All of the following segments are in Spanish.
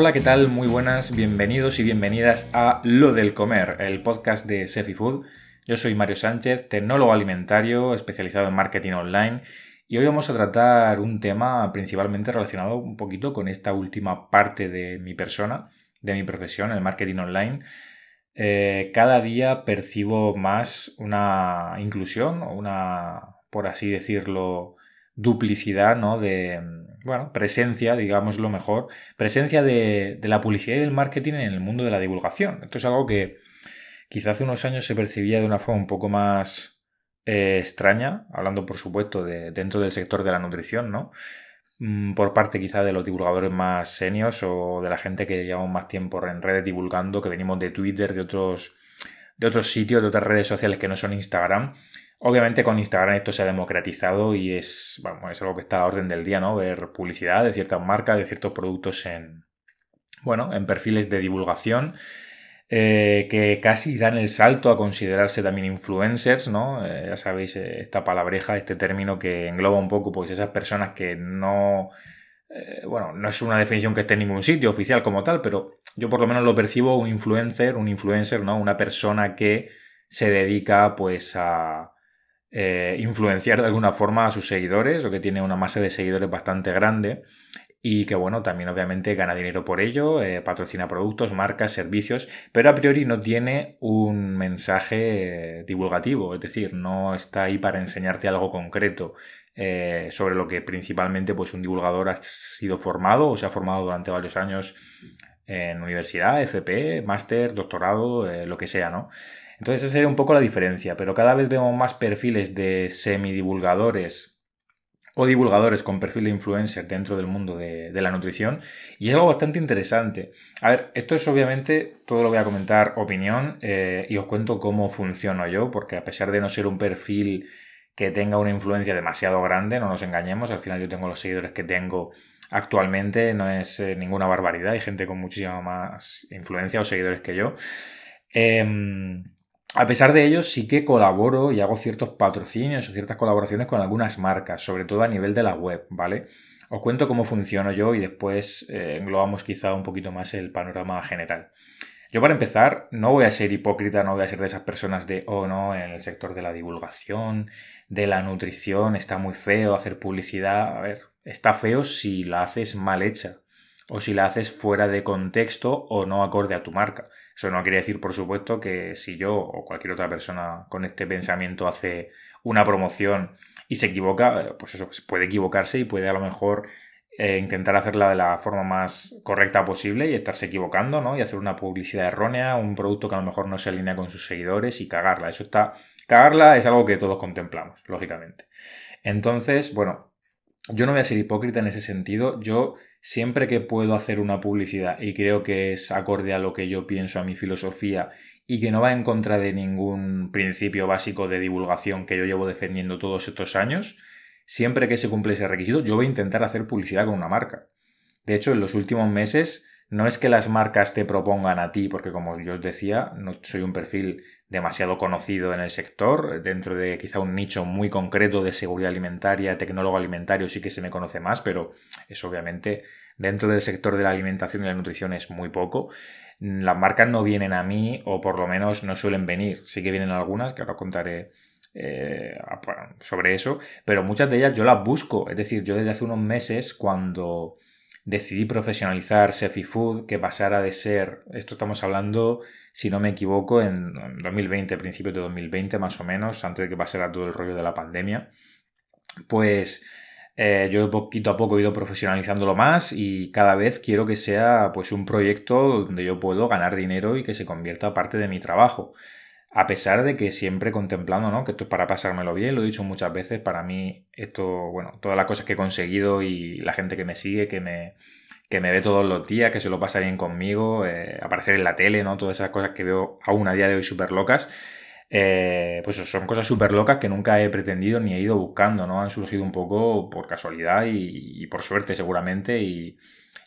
Hola, ¿qué tal? Muy buenas, bienvenidos y bienvenidas a Lo del Comer, el podcast de Sefi Food. Yo soy Mario Sánchez, tecnólogo alimentario especializado en marketing online y hoy vamos a tratar un tema principalmente relacionado un poquito con esta última parte de mi persona, de mi profesión, el marketing online. Eh, cada día percibo más una inclusión o una, por así decirlo, duplicidad ¿no? de, bueno, presencia, digamos lo mejor, presencia de, la publicidad y del marketing en el mundo de la divulgación. Esto es algo que quizá hace unos años se percibía de una forma un poco más eh, extraña, hablando por supuesto de, dentro del sector de la nutrición, ¿no? Mm, por parte quizá de los divulgadores más senios o de la gente que llevamos más tiempo en redes divulgando, que venimos de Twitter, de otros, de otros sitios, de otras redes sociales que no son Instagram, Obviamente con Instagram esto se ha democratizado y es, bueno, es algo que está a orden del día, ¿no? Ver publicidad de ciertas marcas, de ciertos productos en, bueno, en perfiles de divulgación eh, que casi dan el salto a considerarse también influencers, ¿no? Eh, ya sabéis eh, esta palabreja, este término que engloba un poco pues esas personas que no... bueno, no es una definición que esté en ningún sitio oficial como tal, pero yo por lo menos lo percibo un influencer, un influencer, ¿no? Una persona que se dedica pues a eh, influenciar de alguna forma a sus seguidores lo que tiene una masa de seguidores bastante grande y que bueno, también obviamente gana dinero por ello, eh, patrocina productos, marcas, servicios, pero a priori no tiene un mensaje divulgativo, es decir, no está ahí para enseñarte algo concreto eh, sobre lo que principalmente pues un divulgador ha sido formado o se ha formado durante varios años en universidad, FP, máster, doctorado, lo que sea, ¿no? Entonces esa sería un poco la diferencia, pero cada vez vemos más perfiles de semidivulgadores o divulgadores con perfil de influencer dentro del mundo de, la nutrición y es algo bastante interesante. A ver, esto es obviamente, todo lo voy a comentar opinión eh, y os cuento cómo funciono yo, porque a pesar de no ser un perfil que tenga una influencia demasiado grande, no nos engañemos, al final yo tengo los seguidores que tengo actualmente, no es eh, ninguna barbaridad, hay gente con muchísima más influencia o seguidores que yo. Em, a pesar de ello, sí que colaboro y hago ciertos patrocinios o ciertas colaboraciones con algunas marcas, sobre todo a nivel de la web, ¿vale? Os cuento cómo funciono yo y después eh, englobamos quizá un poquito más el panorama general. Yo para empezar, no voy a ser hipócrita, no voy a ser de esas personas de, oh no, en el sector de la divulgación, de la nutrición, está muy feo hacer publicidad. A ver, está feo si la haces mal hecha o si la haces fuera de contexto o no acorde a tu marca. Eso no quiere decir, por supuesto, que si yo o cualquier otra persona con este pensamiento hace una promoción y se equivoca, eh, pues eso, pues puede equivocarse y puede a lo mejor eh, intentar hacerla de la forma más correcta posible y estarse equivocando, ¿no? Y hacer una publicidad errónea, un producto que a lo mejor no se alinea con sus seguidores y cagarla. Eso está... Cagarla es algo que todos contemplamos, lógicamente. Entonces, bueno, yo no voy a ser hipócrita en ese sentido. Yo siempre que puedo hacer una publicidad y creo que es acorde a lo que yo pienso, a mi filosofía y que no va en contra de ningún principio básico de divulgación que yo llevo defendiendo todos estos años, siempre que se cumple ese requisito, yo voy a intentar hacer publicidad con una marca. De hecho, en los últimos meses no es que las marcas te propongan a ti, porque como yo os decía, no soy un perfil demasiado conocido en el sector, dentro de quizá un nicho muy concreto de seguridad alimentaria, tecnólogo alimentario sí que se me conoce más, pero es obviamente dentro del sector de la alimentación y la nutrición es muy poco. Las marcas no vienen a mí o por lo menos no suelen venir, sí que vienen algunas, que ahora contaré eh, sobre eso, pero muchas de ellas yo las busco, es decir, yo desde hace unos meses cuando decidí profesionalizar Sefi Food, que pasara de ser, esto estamos hablando, si no me equivoco, en 2020, principios de 2020 más o menos, antes de que pasara todo el rollo de la pandemia, pues eh, yo poquito a poco he ido profesionalizándolo más y cada vez quiero que sea pues un proyecto donde yo puedo ganar dinero y que se convierta parte de mi trabajo. A pesar de que siempre contemplando, ¿no? Que esto es para pasármelo bien, lo he dicho muchas veces, para mí esto, bueno, todas las cosas que he conseguido y la gente que me sigue, que me, que me ve todos los días, que se lo pasa bien conmigo, eh, aparecer en la tele, ¿no? Todas esas cosas que veo aún a día de hoy súper locas. Eh, pues son cosas súper locas que nunca he pretendido ni he ido buscando, ¿no? Han surgido un poco por casualidad y, y por suerte seguramente y,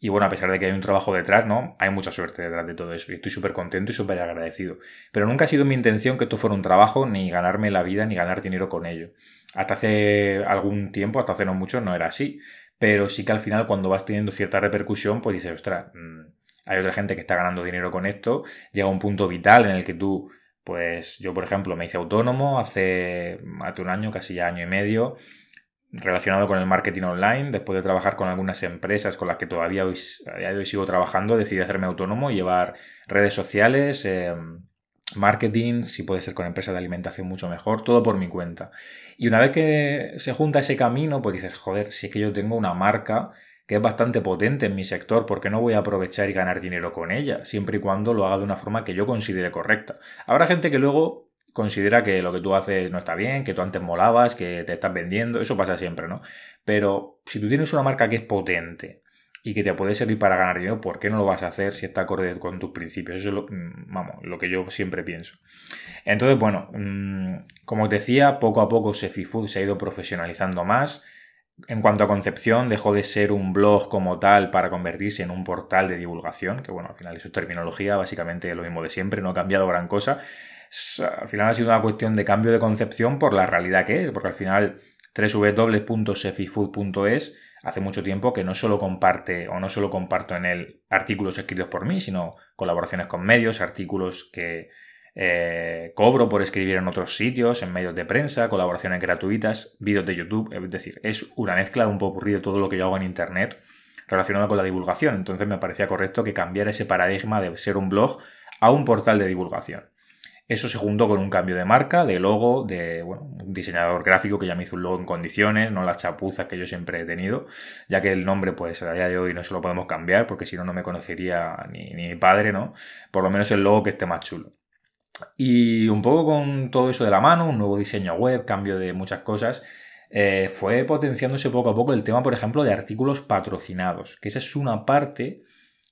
y bueno, a pesar de que hay un trabajo detrás, ¿no? Hay mucha suerte detrás de todo eso. Y estoy súper contento y súper agradecido. Pero nunca ha sido mi intención que esto fuera un trabajo, ni ganarme la vida, ni ganar dinero con ello. Hasta hace algún tiempo, hasta hace no mucho, no era así. Pero sí que al final, cuando vas teniendo cierta repercusión, pues dices, ostras, mm, hay otra gente que está ganando dinero con esto. Llega un punto vital en el que tú pues yo, por ejemplo, me hice autónomo hace, hace un año, casi ya año y medio relacionado con el marketing online. Después de trabajar con algunas empresas con las que todavía hoy, sigo trabajando, decidí hacerme autónomo, y llevar redes sociales, em, marketing, si puede ser con empresas de alimentación mucho mejor, todo por mi cuenta. Y una vez que se junta ese camino, pues dices, joder, si es que yo tengo una marca que es bastante potente en mi sector, porque no voy a aprovechar y ganar dinero con ella, siempre y cuando lo haga de una forma que yo considere correcta. Habrá gente que luego considera que lo que tú haces no está bien, que tú antes molabas, que te estás vendiendo, eso pasa siempre, ¿no? Pero si tú tienes una marca que es potente y que te puede servir para ganar dinero, ¿por qué no lo vas a hacer si está acorde con tus principios? Eso es lo, mm, vamos, lo que yo siempre pienso. Entonces, bueno, mm, como os decía, poco a poco se Food se ha ido profesionalizando más. En cuanto a concepción, dejó de ser un blog como tal para convertirse en un portal de divulgación, que bueno, al final eso es terminología, básicamente lo mismo de siempre, no ha cambiado gran cosa al final ha sido una cuestión de cambio de concepción por la realidad que es, porque al final www.sefifood.es hace mucho tiempo que no solo comparte o no solo comparto en él artículos escritos por mí, sino colaboraciones con medios, artículos que eh, cobro por escribir en otros sitios, en medios de prensa, colaboraciones gratuitas, vídeos de YouTube, es decir, es una mezcla un poco aburrido todo lo que yo hago en Internet relacionado con la divulgación. Entonces me parecía correcto que cambiara ese paradigma de ser un blog a un portal de divulgación. Eso se juntó con un cambio de marca, de logo, de bueno, un diseñador gráfico que ya me hizo un logo en condiciones, no las chapuzas que yo siempre he tenido, ya que el nombre, pues a día de hoy no se lo podemos cambiar porque si no, no me conocería ni, mi padre, ¿no? Por lo menos el logo que esté más chulo. Y un poco con todo eso de la mano, un nuevo diseño web, cambio de muchas cosas, eh, fue potenciándose poco a poco el tema, por ejemplo, de artículos patrocinados, que esa es una parte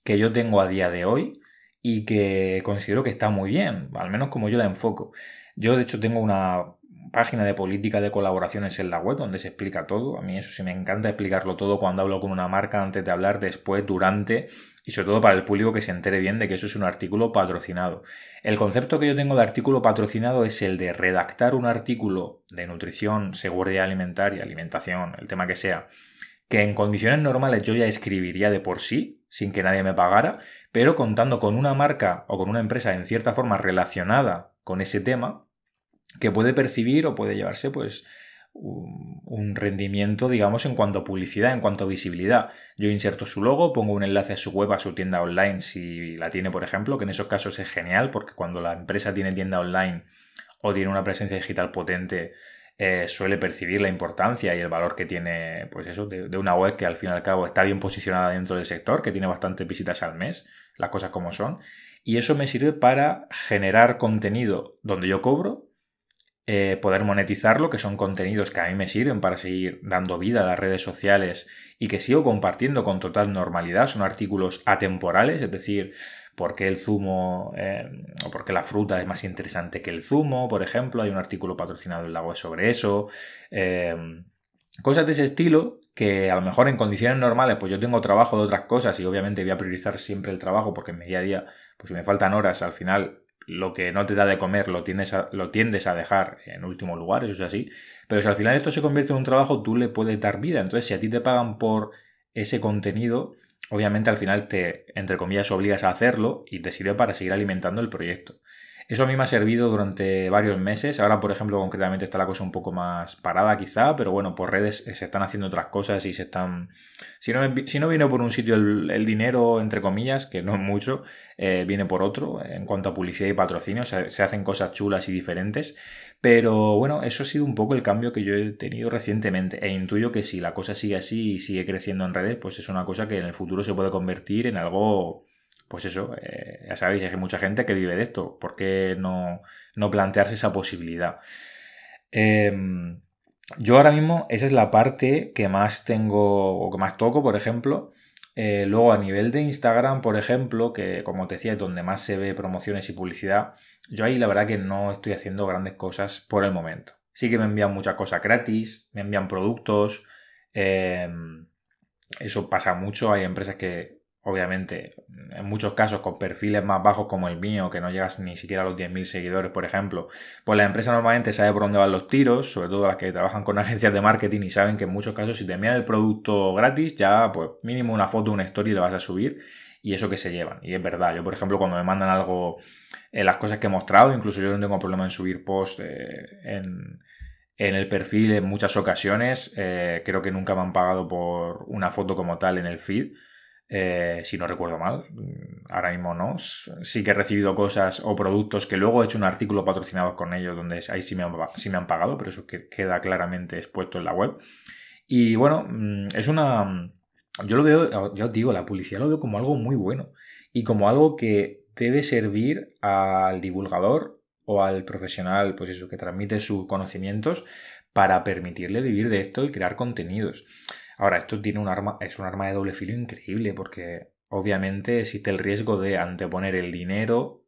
que yo tengo a día de hoy y que considero que está muy bien, al menos como yo la enfoco. Yo de hecho tengo una página de política de colaboraciones en la web donde se explica todo. A mí eso sí me encanta explicarlo todo cuando hablo con una marca, antes de hablar, después, durante y sobre todo para el público que se entere bien de que eso es un artículo patrocinado. El concepto que yo tengo de artículo patrocinado es el de redactar un artículo de nutrición, seguridad alimentaria, alimentación, el tema que sea, que en condiciones normales yo ya escribiría de por sí, sin que nadie me pagara, pero contando con una marca o con una empresa en cierta forma relacionada con ese tema, que puede percibir o puede llevarse pues un rendimiento, digamos, en cuanto a publicidad, en cuanto a visibilidad. Yo inserto su logo, pongo un enlace a su web, a su tienda online, si la tiene, por ejemplo, que en esos casos es genial, porque cuando la empresa tiene tienda online o tiene una presencia digital potente, eh, suele percibir la importancia y el valor que tiene, pues eso, de, una web que al fin y al cabo está bien posicionada dentro del sector, que tiene bastantes visitas al mes, las cosas como son. Y eso me sirve para generar contenido donde yo cobro, eh, poder monetizarlo, que son contenidos que a mí me sirven para seguir dando vida a las redes sociales y que sigo compartiendo con total normalidad. Son artículos atemporales, es decir, por qué el zumo eh, o por qué la fruta es más interesante que el zumo, por ejemplo. Hay un artículo patrocinado en la web sobre eso. Em, cosas de ese estilo que a lo mejor en condiciones normales, pues yo tengo trabajo de otras cosas y obviamente voy a priorizar siempre el trabajo porque en mi día a día, pues si me faltan horas, al final lo que no te da de comer lo, tienes lo tiendes a dejar en último lugar, eso es así. Pero si al final esto se convierte en un trabajo, tú le puedes dar vida. Entonces, si a ti te pagan por ese contenido, obviamente al final te, entre comillas, obligas a hacerlo y te sirve para seguir alimentando el proyecto. Eso a mí me ha servido durante varios meses. Ahora, por ejemplo, concretamente está la cosa un poco más parada quizá, pero bueno, por redes eh, se están haciendo otras cosas y se están... Si no, si no viene por un sitio el, dinero, entre comillas, que no es mucho, eh, viene por otro. En cuanto a publicidad y patrocinio, se, se hacen cosas chulas y diferentes. Pero bueno, eso ha sido un poco el cambio que yo he tenido recientemente. E intuyo que si la cosa sigue así y sigue creciendo en redes, pues es una cosa que en el futuro se puede convertir en algo pues eso, eh, ya sabéis, hay mucha gente que vive de esto. ¿Por qué no, plantearse esa posibilidad? Em, yo ahora mismo, esa es la parte que más tengo o que más toco, por ejemplo. Eh, luego, a nivel de Instagram, por ejemplo, que como te decía, es donde más se ve promociones y publicidad, yo ahí la verdad que no estoy haciendo grandes cosas por el momento. Sí que me envían muchas cosas gratis, me envían productos. Em, eso pasa mucho. Hay empresas que obviamente, en muchos casos con perfiles más bajos como el mío, que no llegas ni siquiera a los 10.000 seguidores, por ejemplo, pues la empresa normalmente sabe por dónde van los tiros, sobre todo las que trabajan con agencias de marketing y saben que en muchos casos si te envían el producto gratis, ya pues mínimo una foto, una story le vas a subir y eso que se llevan. Y es verdad, yo por ejemplo cuando me mandan algo, en eh, las cosas que he mostrado, incluso yo no tengo problema en subir post eh, en el perfil en muchas ocasiones. Eh, creo que nunca me han pagado por una foto como tal en el feed. Eh, si no recuerdo mal, mm, ahora mismo no. Sí que he recibido cosas o productos que luego he hecho un artículo patrocinado con ellos donde ahí sí me han, me han pagado, pero eso queda claramente expuesto en la web. Y bueno, mm, es una... Mm, yo lo veo, eh, ya os digo, la publicidad lo veo como algo muy bueno y como algo que debe servir al divulgador o al profesional, pues eso, que transmite sus conocimientos para permitirle vivir de esto y crear contenidos. Ahora, esto tiene un arma, es un arma de doble filo increíble porque obviamente existe el riesgo de anteponer el dinero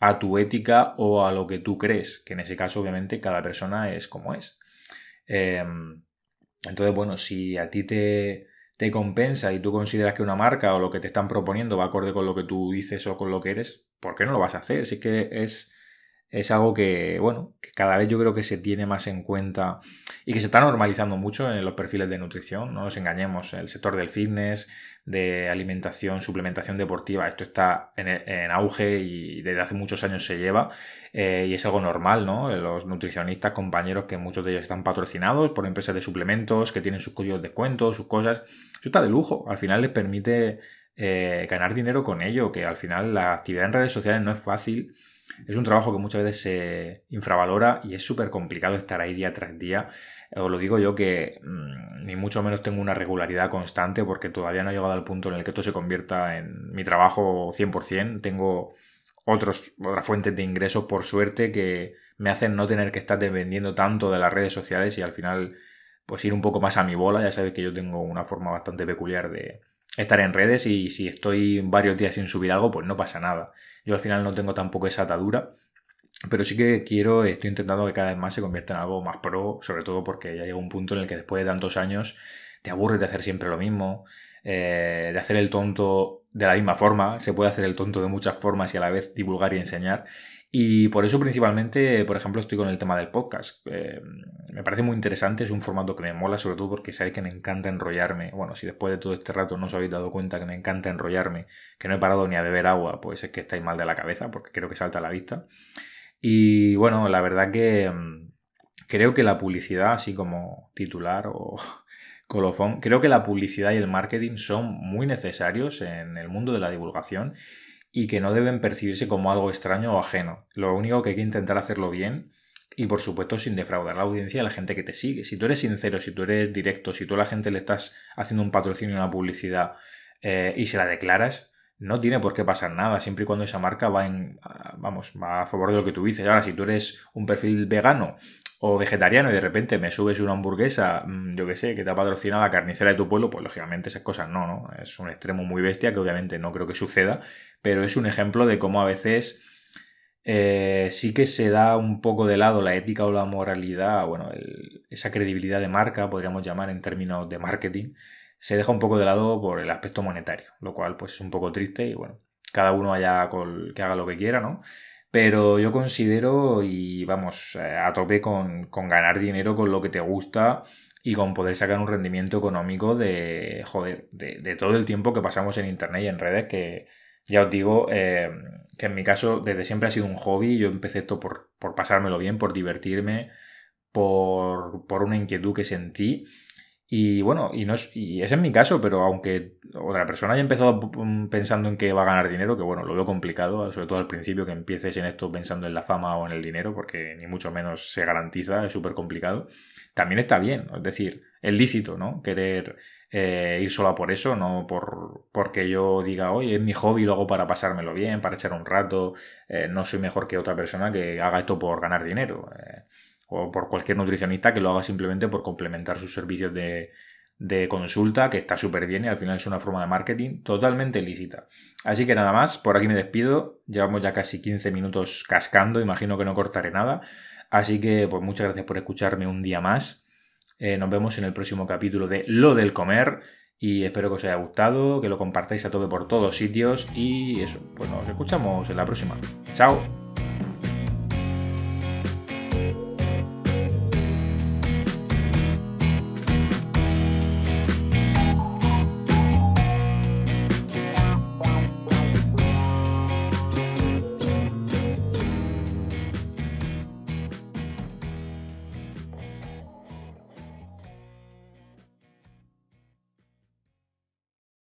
a tu ética o a lo que tú crees, que en ese caso obviamente cada persona es como es. Em, entonces, bueno, si a ti te, te compensa y tú consideras que una marca o lo que te están proponiendo va acorde con lo que tú dices o con lo que eres, ¿por qué no lo vas a hacer? Si que es es algo que, bueno, que cada vez yo creo que se tiene más en cuenta y que se está normalizando mucho en los perfiles de nutrición, no nos engañemos, el sector del fitness, de alimentación, suplementación deportiva, esto está en, e, auge y desde hace muchos años se lleva eh, y es algo normal, ¿no? Los nutricionistas, compañeros que muchos de ellos están patrocinados por empresas de suplementos, que tienen sus códigos de descuento, sus cosas, eso está de lujo, al final les permite eh, ganar dinero con ello, que al final la actividad en redes sociales no es fácil es un trabajo que muchas veces se infravalora y es súper complicado estar ahí día tras día. Os lo digo yo que mm, ni mucho menos tengo una regularidad constante porque todavía no he llegado al punto en el que esto se convierta en mi trabajo 100%. Tengo otros, otras fuentes de ingresos, por suerte, que me hacen no tener que estar dependiendo tanto de las redes sociales y al final pues ir un poco más a mi bola. Ya sabéis que yo tengo una forma bastante peculiar de, estar en redes y si estoy varios días sin subir algo, pues no pasa nada. Yo al final no tengo tampoco esa atadura, pero sí que quiero, estoy intentando que cada vez más se convierta en algo más pro, sobre todo porque ya llega un punto en el que después de tantos años te aburres de hacer siempre lo mismo, eh, de hacer el tonto de la misma forma, se puede hacer el tonto de muchas formas y a la vez divulgar y enseñar, y por eso principalmente, por ejemplo, estoy con el tema del podcast. Eh, me parece muy interesante, es un formato que me mola, sobre todo porque sabéis que me encanta enrollarme. Bueno, si después de todo este rato no os habéis dado cuenta que me encanta enrollarme, que no he parado ni a beber agua, pues es que estáis mal de la cabeza, porque creo que salta a la vista. Y bueno, la verdad que mm, creo que la publicidad, así como titular o colofón, creo que la publicidad y el marketing son muy necesarios en el mundo de la divulgación y que no deben percibirse como algo extraño o ajeno. Lo único que hay que intentar hacerlo bien y por supuesto sin defraudar la audiencia y la gente que te sigue. Si tú eres sincero, si tú eres directo, si tú a la gente le estás haciendo un patrocinio, una publicidad eh, y se la declaras, no tiene por qué pasar nada, siempre y cuando esa marca va en, ah, vamos, va a favor de lo que tú dices. Ahora, si tú eres un perfil vegano o vegetariano y de repente me subes una hamburguesa, mm, yo que sé, que te ha patrocinado la carnicera de tu pueblo, pues lógicamente esas cosas no, ¿no? Es un extremo muy bestia que obviamente no creo que suceda, pero es un ejemplo de cómo a veces eh, sí que se da un poco de lado la ética o la moralidad, bueno, esa credibilidad de marca, podríamos llamar en términos de marketing, se deja un poco de lado por el aspecto monetario, lo cual pues es un poco triste y bueno, cada uno allá que haga lo que quiera, ¿no? Pero yo considero, y vamos, eh, a tope con, ganar dinero con lo que te gusta y con poder sacar un rendimiento económico de, joder, de, todo el tiempo que pasamos en Internet y en redes, que ya os digo eh, que en mi caso desde siempre ha sido un hobby, yo empecé esto por, por pasármelo bien, por divertirme, por, por, una inquietud que sentí y bueno, y, no es, y es en mi caso, pero aunque otra persona haya empezado pensando en que va a ganar dinero, que bueno, lo veo complicado, sobre todo al principio que empieces en esto pensando en la fama o en el dinero, porque ni mucho menos se garantiza, es súper complicado, también está bien, es decir, es lícito, ¿no? Querer eh, ir sola por eso, no por porque yo diga, oye, es mi hobby, lo hago para pasármelo bien, para echar un rato, eh, no soy mejor que otra persona que haga esto por ganar dinero. Eh o por cualquier nutricionista que lo haga simplemente por complementar sus servicios de, consulta, que está súper bien y al final es una forma de marketing totalmente lícita. Así que nada más, por aquí me despido. Llevamos ya casi 15 minutos cascando, imagino que no cortaré nada. Así que pues muchas gracias por escucharme un día más. Eh, nos vemos en el próximo capítulo de Lo del Comer y espero que os haya gustado, que lo compartáis a tope por todos sitios y eso, pues nos escuchamos en la próxima. ¡Chao!